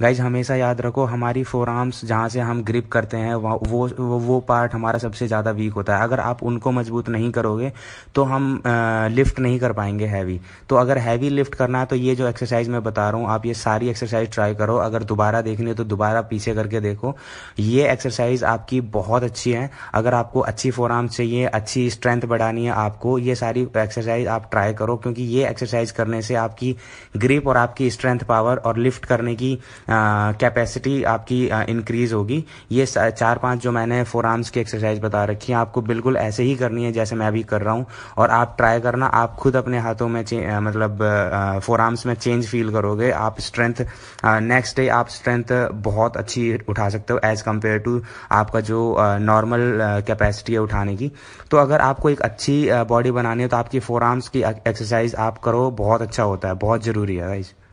guys हमेशा याद रखो हमारी फोर आर्म्स जहाँ से हम ग्रिप करते हैं वो वो, वो पार्ट हमारा सबसे ज़्यादा वीक होता है अगर आप उनको मजबूत नहीं करोगे तो हम आ, लिफ्ट नहीं कर पाएंगे हैवी तो अगर हैवी लिफ्ट करना है तो ये जो एक्सरसाइज मैं बता रहा हूँ आप ये सारी एक्सरसाइज ट्राई करो अगर दोबारा देखनी हो तो दोबारा पीछे करके देखो ये एक्सरसाइज आपकी बहुत अच्छी है अगर आपको अच्छी फोर आर्म्स चाहिए अच्छी स्ट्रेंथ बढ़ानी है आपको ये सारी एक्सरसाइज आप ट्राई करो क्योंकि ये एक्सरसाइज करने से आपकी ग्रिप और आपकी स्ट्रेंथ पावर और लिफ्ट करने की कैपेसिटी आपकी इंक्रीज होगी ये चार पांच जो मैंने फोर आर्म्स की एक्सरसाइज बता रखी है आपको बिल्कुल ऐसे ही करनी है जैसे मैं अभी कर रहा हूँ और आप ट्राई करना आप खुद अपने हाथों में मतलब फोर आर्म्स में चेंज फील करोगे आप स्ट्रेंथ नेक्स्ट डे आप स्ट्रेंथ बहुत अच्छी उठा सकते हो एज कम्पेयर टू आपका जो नॉर्मल कैपेसिटी है उठाने की तो अगर आपको एक अच्छी बॉडी बनानी है तो आपकी फोर आर्म्स की एक्सरसाइज आप करो बहुत अच्छा होता है बहुत ज़रूरी है गाइज़